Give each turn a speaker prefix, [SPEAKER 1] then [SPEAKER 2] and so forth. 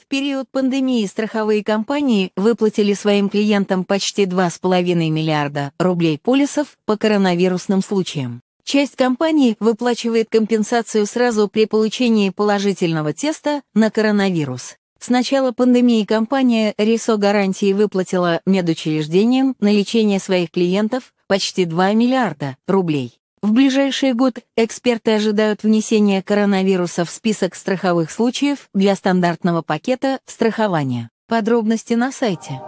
[SPEAKER 1] В период пандемии страховые компании выплатили своим клиентам почти 2,5 миллиарда рублей полисов по коронавирусным случаям. Часть компаний выплачивает компенсацию сразу при получении положительного теста на коронавирус. С начала пандемии компания Рисо Гарантии выплатила медучреждениям на лечение своих клиентов почти 2 миллиарда рублей. В ближайший год эксперты ожидают внесения коронавируса в список страховых случаев для стандартного пакета страхования. Подробности на сайте.